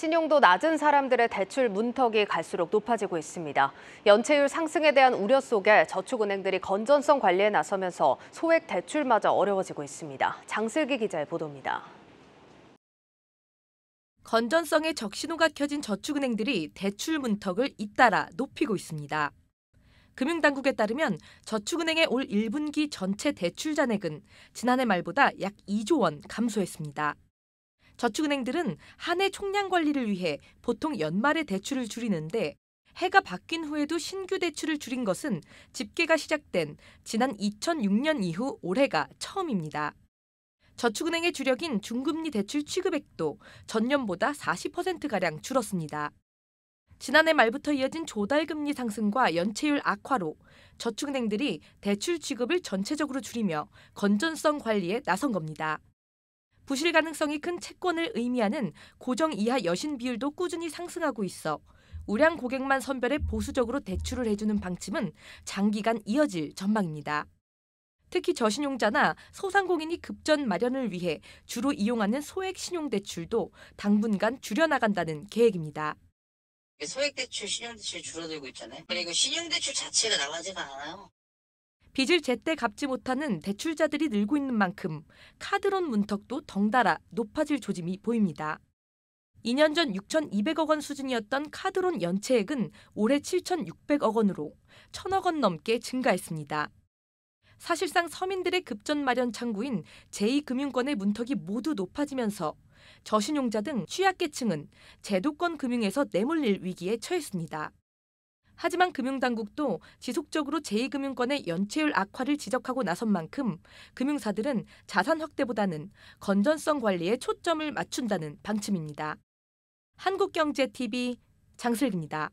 신용도 낮은 사람들의 대출 문턱이 갈수록 높아지고 있습니다. 연체율 상승에 대한 우려 속에 저축은행들이 건전성 관리에 나서면서 소액 대출마저 어려워지고 있습니다. 장슬기 기자의 보도입니다. 건전성에 적신호가 켜진 저축은행들이 대출 문턱을 잇따라 높이고 있습니다. 금융당국에 따르면 저축은행의 올 1분기 전체 대출 잔액은 지난해 말보다 약 2조 원 감소했습니다. 저축은행들은 한 해 총량 관리를 위해 보통 연말에 대출을 줄이는데 해가 바뀐 후에도 신규 대출을 줄인 것은 집계가 시작된 지난 2006년 이후 올해가 처음입니다. 저축은행의 주력인 중금리 대출 취급액도 전년보다 40%가량 줄었습니다. 지난해 말부터 이어진 조달금리 상승과 연체율 악화로 저축은행들이 대출 취급을 전체적으로 줄이며 건전성 관리에 나선 겁니다. 부실 가능성이 큰 채권을 의미하는 고정 이하 여신 비율도 꾸준히 상승하고 있어 우량 고객만 선별해 보수적으로 대출을 해주는 방침은 장기간 이어질 전망입니다. 특히 저신용자나 소상공인이 급전 마련을 위해 주로 이용하는 소액 신용대출도 당분간 줄여나간다는 계획입니다. 소액대출, 신용대출 줄어들고 있잖아요. 그리고 신용대출 자체가 나가지가 않아요. 빚을 제때 갚지 못하는 대출자들이 늘고 있는 만큼 카드론 문턱도 덩달아 높아질 조짐이 보입니다. 2년 전 6,200억 원 수준이었던 카드론 연체액은 올해 7,600억 원으로 1,000억 원 넘게 증가했습니다. 사실상 서민들의 급전 마련 창구인 제2금융권의 문턱이 모두 높아지면서 저신용자 등 취약계층은 제도권 금융에서 내몰릴 위기에 처했습니다. 하지만 금융당국도 지속적으로 제2금융권의 연체율 악화를 지적하고 나선 만큼 금융사들은 자산 확대보다는 건전성 관리에 초점을 맞춘다는 방침입니다. 한국경제TV 장슬기입니다.